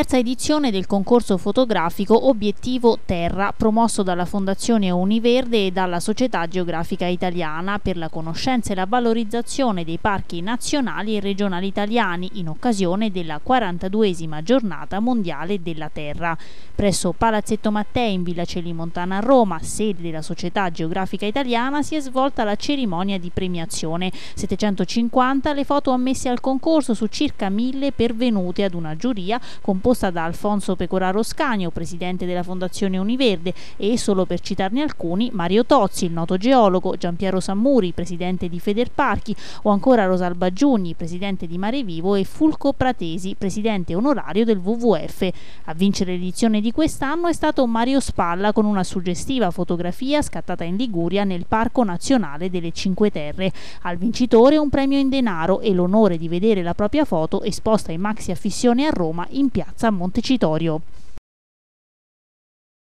terza edizione del concorso fotografico Obiettivo Terra, promosso dalla Fondazione Univerde e dalla Società Geografica Italiana per la conoscenza e la valorizzazione dei parchi nazionali e regionali italiani in occasione della 42esima giornata mondiale della Terra. Presso Palazzetto Mattei in Villa Celimontana a Roma, sede della Società Geografica Italiana, si è svolta la cerimonia di premiazione. 750 le foto ammesse al concorso su circa 1000 pervenute ad una giuria composta composta da Alfonso Pecoraro Scagno, presidente della Fondazione Univerde e, solo per citarne alcuni, Mario Tozzi, il noto geologo, Giampiero Sammuri, presidente di Federparchi o ancora Rosalba Giugni, presidente di Mare Vivo e Fulco Pratesi, presidente onorario del WWF. A vincere l'edizione di quest'anno è stato Mario Spalla con una suggestiva fotografia scattata in Liguria nel Parco Nazionale delle Cinque Terre. Al vincitore un premio in denaro e l'onore di vedere la propria foto esposta in maxi affissione a Roma in piazza piazza Montecitorio.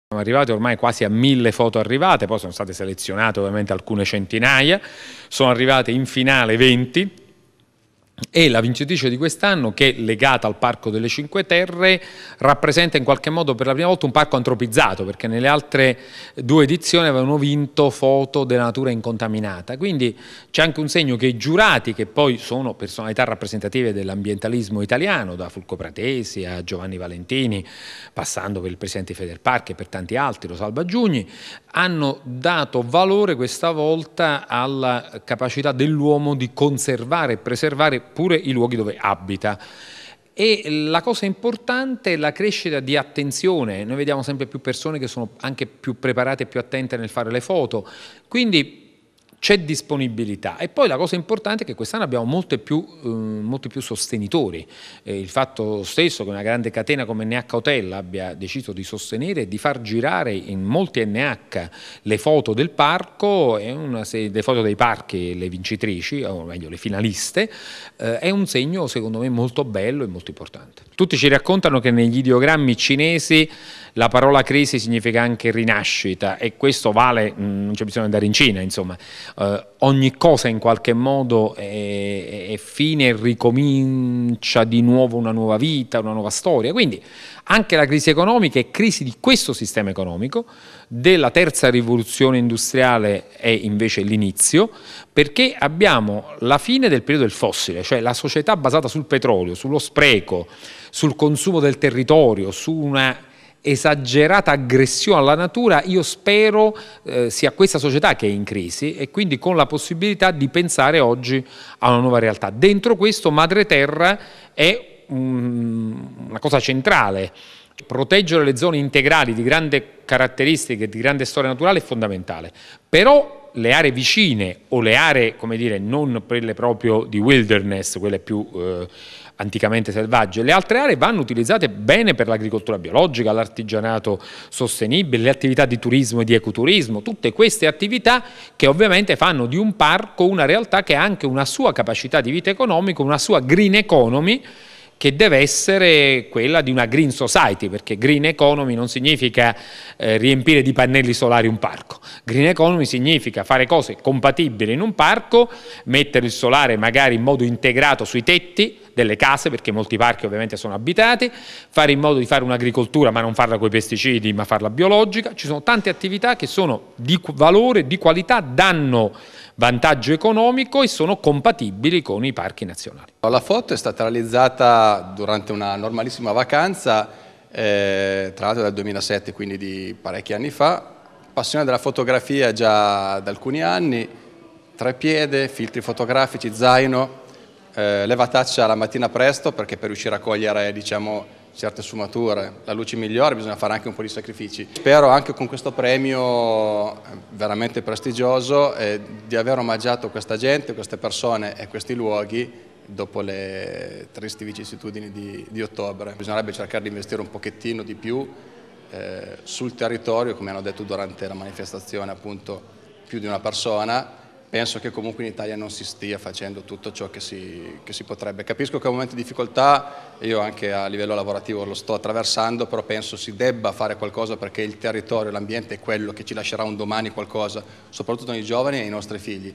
Sono arrivate ormai quasi a mille foto arrivate, poi sono state selezionate ovviamente alcune centinaia, sono arrivate in finale 20, e la vincitrice di quest'anno, che è legata al Parco delle Cinque Terre, rappresenta in qualche modo per la prima volta un parco antropizzato, perché nelle altre due edizioni avevano vinto foto della natura incontaminata. Quindi c'è anche un segno che i giurati, che poi sono personalità rappresentative dell'ambientalismo italiano, da Fulco Pratesi a Giovanni Valentini, passando per il presidente Federparchi e per tanti altri, lo Salva Giugni, hanno dato valore questa volta alla capacità dell'uomo di conservare e preservare pure i luoghi dove abita. E la cosa importante è la crescita di attenzione, noi vediamo sempre più persone che sono anche più preparate e più attente nel fare le foto, quindi c'è disponibilità e poi la cosa importante è che quest'anno abbiamo molti più, eh, molti più sostenitori, eh, il fatto stesso che una grande catena come NH Hotel abbia deciso di sostenere e di far girare in molti NH le foto del parco, serie, le foto dei parchi, le vincitrici, o meglio le finaliste, eh, è un segno secondo me molto bello e molto importante. Tutti ci raccontano che negli ideogrammi cinesi la parola crisi significa anche rinascita e questo vale, mh, mm, non c'è bisogno di andare in Cina insomma, eh, ogni cosa in qualche modo è, è fine e ricomincia di nuovo una nuova vita, una nuova storia. Quindi anche la crisi economica è crisi di questo sistema economico, della terza rivoluzione industriale è invece l'inizio, perché abbiamo la fine del periodo del fossile, cioè la società basata sul petrolio, sullo spreco, sul consumo del territorio, su una esagerata aggressione alla natura, io spero eh, sia questa società che è in crisi e quindi con la possibilità di pensare oggi a una nuova realtà. Dentro questo Madre Terra è um, una cosa centrale. Proteggere le zone integrali di grande caratteristiche, di grande storia naturale è fondamentale, però le aree vicine o le aree, come dire, non quelle proprio di wilderness, quelle più eh, anticamente selvagge, le altre aree vanno utilizzate bene per l'agricoltura biologica, l'artigianato sostenibile, le attività di turismo e di ecoturismo, tutte queste attività che ovviamente fanno di un parco una realtà che ha anche una sua capacità di vita economica, una sua green economy, che deve essere quella di una green society, perché green economy non significa eh, riempire di pannelli solari un parco, green economy significa fare cose compatibili in un parco, mettere il solare magari in modo integrato sui tetti, delle case, perché molti parchi ovviamente sono abitati, fare in modo di fare un'agricoltura ma non farla con i pesticidi, ma farla biologica. Ci sono tante attività che sono di valore, di qualità, danno vantaggio economico e sono compatibili con i parchi nazionali. La foto è stata realizzata durante una normalissima vacanza, eh, tra l'altro dal 2007, quindi di parecchi anni fa, passione della fotografia già da alcuni anni, trepiede, filtri fotografici, zaino, eh, levataccia la mattina presto perché per riuscire a cogliere diciamo, certe sfumature, la luce migliore, bisogna fare anche un po' di sacrifici. Spero anche con questo premio eh, veramente prestigioso eh, di aver omaggiato questa gente, queste persone e questi luoghi dopo le tristi vicissitudini di, di ottobre. Bisognerebbe cercare di investire un pochettino di più eh, sul territorio, come hanno detto durante la manifestazione appunto più di una persona, penso che comunque in Italia non si stia facendo tutto ciò che si, che si, potrebbe. Capisco che è un momento di difficoltà, io anche a livello lavorativo lo sto attraversando, però penso si debba fare qualcosa perché il territorio, l'ambiente è quello che ci lascerà un domani qualcosa, soprattutto nei giovani e ai nostri figli.